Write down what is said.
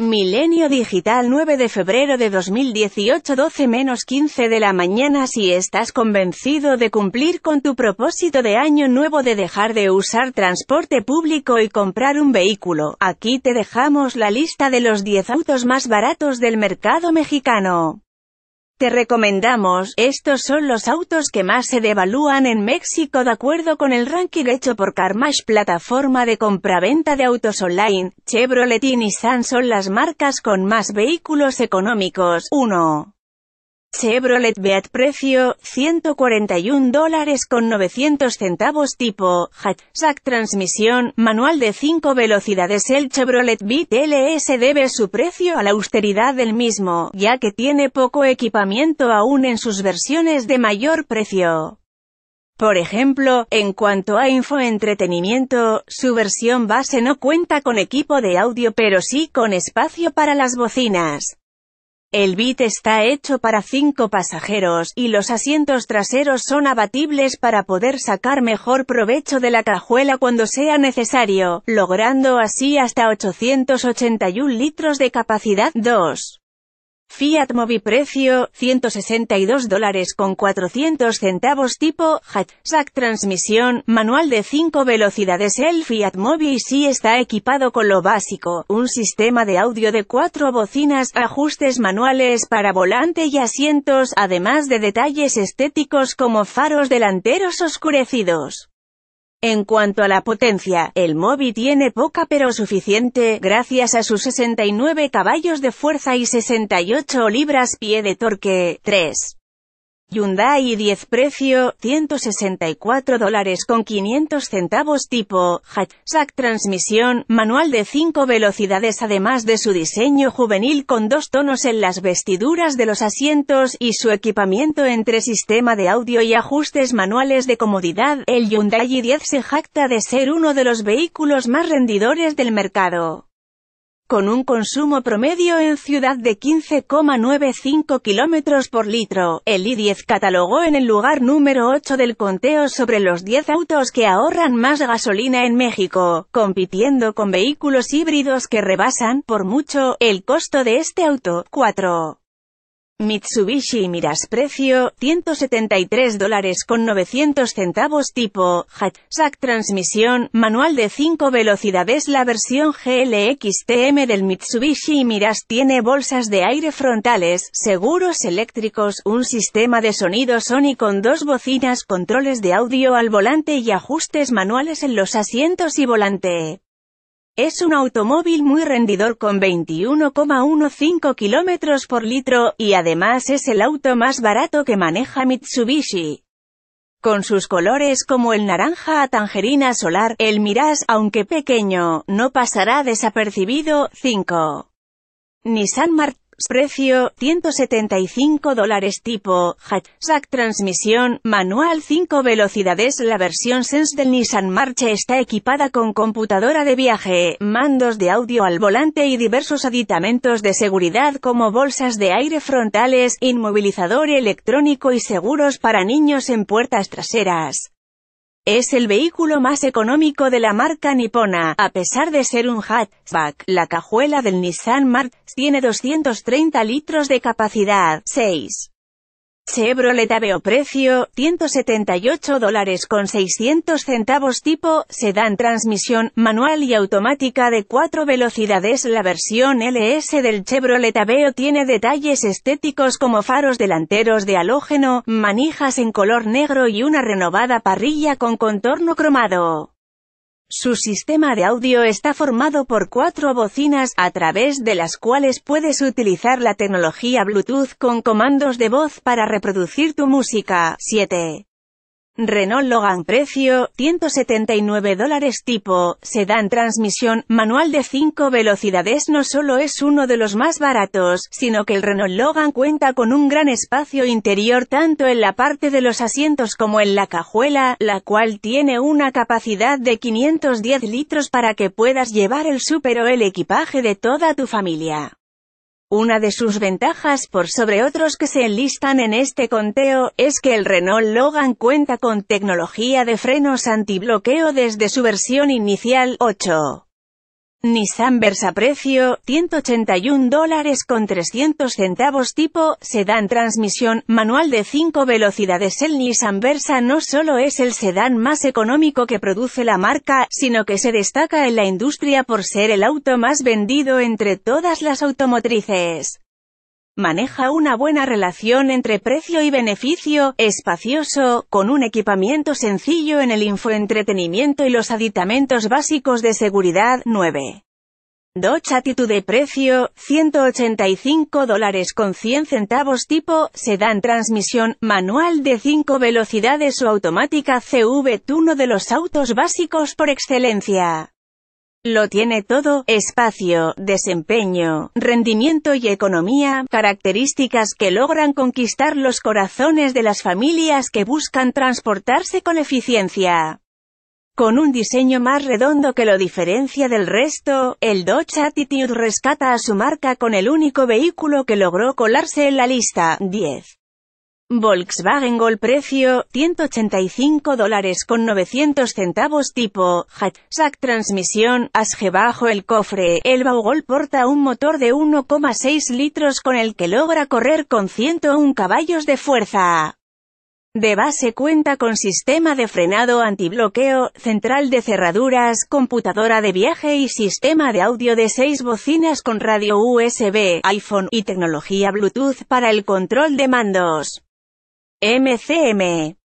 Milenio Digital 9 de febrero de 2018 12 menos 15 de la mañana Si estás convencido de cumplir con tu propósito de año nuevo de dejar de usar transporte público y comprar un vehículo, aquí te dejamos la lista de los 10 autos más baratos del mercado mexicano. Te recomendamos, estos son los autos que más se devalúan en México de acuerdo con el ranking hecho por CarMash plataforma de compraventa de autos online, Chevrolet y Nissan son las marcas con más vehículos económicos. 1. Chevrolet Beat precio, 141 dólares con 900 centavos tipo, hatchback transmisión, manual de 5 velocidades El Chevrolet Beat LS debe su precio a la austeridad del mismo, ya que tiene poco equipamiento aún en sus versiones de mayor precio. Por ejemplo, en cuanto a infoentretenimiento, su versión base no cuenta con equipo de audio pero sí con espacio para las bocinas. El bit está hecho para cinco pasajeros, y los asientos traseros son abatibles para poder sacar mejor provecho de la cajuela cuando sea necesario, logrando así hasta 881 litros de capacidad. 2. Fiat Mobi precio, 162 dólares con 400 centavos tipo hatchback transmisión, manual de 5 velocidades El Fiat Mobi sí está equipado con lo básico, un sistema de audio de 4 bocinas, ajustes manuales para volante y asientos, además de detalles estéticos como faros delanteros oscurecidos. En cuanto a la potencia, el Mobi tiene poca pero suficiente, gracias a sus 69 caballos de fuerza y 68 libras-pie de torque, 3. Hyundai i10 precio, 164 dólares con 500 centavos tipo, hatchback transmisión, manual de 5 velocidades además de su diseño juvenil con dos tonos en las vestiduras de los asientos y su equipamiento entre sistema de audio y ajustes manuales de comodidad, el Hyundai i10 se jacta de ser uno de los vehículos más rendidores del mercado con un consumo promedio en ciudad de 15,95 kilómetros por litro. El I-10 catalogó en el lugar número 8 del conteo sobre los 10 autos que ahorran más gasolina en México, compitiendo con vehículos híbridos que rebasan, por mucho, el costo de este auto. 4. Mitsubishi Miras precio, 173 dólares con 900 centavos tipo, hatchback transmisión, manual de 5 velocidades La versión GLXTM del Mitsubishi Miras tiene bolsas de aire frontales, seguros eléctricos, un sistema de sonido Sony con dos bocinas, controles de audio al volante y ajustes manuales en los asientos y volante. Es un automóvil muy rendidor con 21,15 km por litro, y además es el auto más barato que maneja Mitsubishi. Con sus colores como el naranja a tangerina solar, el Miras, aunque pequeño, no pasará desapercibido. 5. Nissan Martin Precio, 175 dólares tipo, hatchback transmisión, manual 5 velocidades La versión Sense del Nissan Marcha está equipada con computadora de viaje, mandos de audio al volante y diversos aditamentos de seguridad como bolsas de aire frontales, inmovilizador electrónico y seguros para niños en puertas traseras. Es el vehículo más económico de la marca nipona, a pesar de ser un hatchback. La cajuela del Nissan March tiene 230 litros de capacidad, 6. Chevrolet Aveo precio, 178 dólares con 600 centavos tipo, se dan transmisión manual y automática de cuatro velocidades La versión LS del Chevrolet Aveo tiene detalles estéticos como faros delanteros de halógeno, manijas en color negro y una renovada parrilla con contorno cromado. Su sistema de audio está formado por cuatro bocinas, a través de las cuales puedes utilizar la tecnología Bluetooth con comandos de voz para reproducir tu música. 7. Renault Logan precio, 179 dólares tipo, sedán transmisión, manual de 5 velocidades no solo es uno de los más baratos, sino que el Renault Logan cuenta con un gran espacio interior tanto en la parte de los asientos como en la cajuela, la cual tiene una capacidad de 510 litros para que puedas llevar el súper o el equipaje de toda tu familia. Una de sus ventajas por sobre otros que se enlistan en este conteo, es que el Renault Logan cuenta con tecnología de frenos antibloqueo desde su versión inicial, 8. Nissan Versa precio, 181 dólares con 300 centavos tipo, sedán transmisión, manual de 5 velocidades El Nissan Versa no solo es el sedán más económico que produce la marca, sino que se destaca en la industria por ser el auto más vendido entre todas las automotrices maneja una buena relación entre precio y beneficio, espacioso, con un equipamiento sencillo en el infoentretenimiento y los aditamentos básicos de seguridad, 9. Dodge de precio, 185 dólares con 100 centavos tipo, sedán transmisión, manual de 5 velocidades o automática CV, uno de los autos básicos por excelencia. Lo tiene todo, espacio, desempeño, rendimiento y economía, características que logran conquistar los corazones de las familias que buscan transportarse con eficiencia. Con un diseño más redondo que lo diferencia del resto, el Dodge Attitude rescata a su marca con el único vehículo que logró colarse en la lista, 10. Volkswagen Gol precio, 185 dólares con 900 centavos tipo, hatchback transmisión, asje bajo el cofre, el Baugol porta un motor de 1,6 litros con el que logra correr con 101 caballos de fuerza. De base cuenta con sistema de frenado antibloqueo, central de cerraduras, computadora de viaje y sistema de audio de 6 bocinas con radio USB, iPhone y tecnología Bluetooth para el control de mandos. MCM